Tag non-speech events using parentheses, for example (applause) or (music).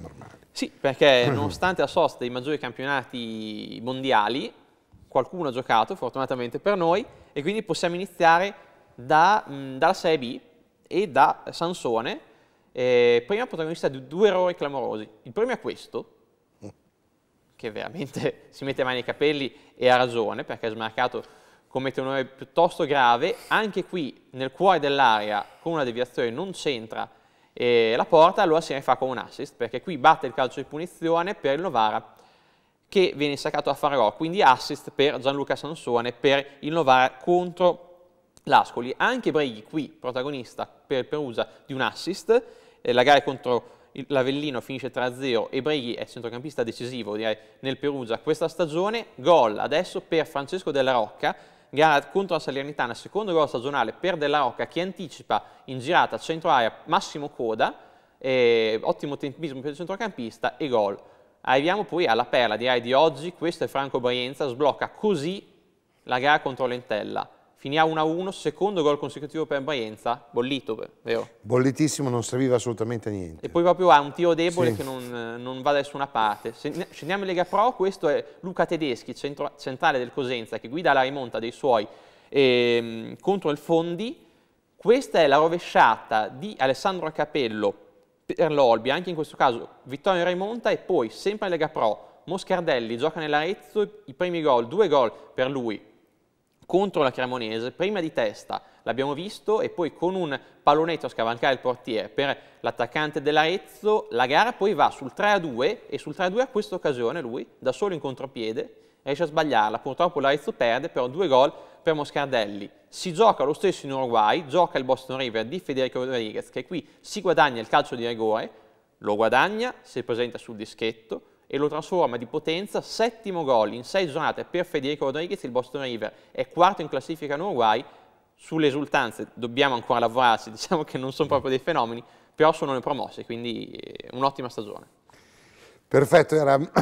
normali. Sì, perché (laughs) nonostante la sosta dei maggiori campionati mondiali, qualcuno ha giocato, fortunatamente per noi, e quindi possiamo iniziare da, mh, dalla Serie B e da Sansone, eh, prima protagonista di due errori clamorosi. Il primo è questo, mm. che veramente (laughs) si mette mani ai capelli e ha ragione, perché ha smarcato commette un errore piuttosto grave, anche qui nel cuore dell'area con una deviazione non c'entra e la porta allora si rifà con un assist, perché qui batte il calcio di punizione per il Novara, che viene saccato a Farò, quindi assist per Gianluca Sansone per il Novara contro l'Ascoli. Anche Breghi qui, protagonista per Perusa di un assist, eh, la gara contro l'Avellino finisce 3-0 e Breghi è centrocampista decisivo direi, nel Perugia questa stagione. Gol adesso per Francesco Della Rocca, gara contro la Salernitana, secondo gol stagionale per Della Rocca che anticipa in girata centro aria Massimo Coda, eh, ottimo tempismo per il centrocampista e gol. Arriviamo poi alla perla direi di oggi, questo è Franco Brienza, sblocca così la gara contro l'Entella finiamo 1-1, secondo gol consecutivo per Maienza, bollito, vero? Bollitissimo, non serviva assolutamente a niente. E poi proprio ha un tiro debole sì. che non, eh, non, va da nessuna parte. Scendiamo in Lega Pro, questo è Luca Tedeschi, centro, centrale del Cosenza, che guida la rimonta dei suoi ehm, contro il Fondi. Questa è la rovesciata di Alessandro Capello per l'Olbia, anche in questo caso vittoria rimonta e poi sempre in Lega Pro. Moscardelli gioca nell'Arezzo, i primi gol, due gol per lui, contro la Cremonese, prima di testa l'abbiamo visto e poi con un pallonetto a scavalcare il portiere per l'attaccante dell'Arezzo, la gara poi va sul 3-2 e sul 3-2 a questa occasione lui, da solo in contropiede, riesce a sbagliarla, purtroppo l'Arezzo perde, però due gol per Moscardelli. Si gioca lo stesso in Uruguay, gioca il Boston River di Federico Rodriguez che qui si guadagna il calcio di rigore, lo guadagna, si presenta sul dischetto, e lo trasforma di potenza settimo gol in sei giornate per Federico Rodriguez, il Boston River è quarto in classifica in Uruguay, sulle esultanze dobbiamo ancora lavorarci, (laughs) diciamo che non sono proprio dei fenomeni, però sono le promosse, quindi eh, un'ottima stagione. Perfetto, era (clears throat)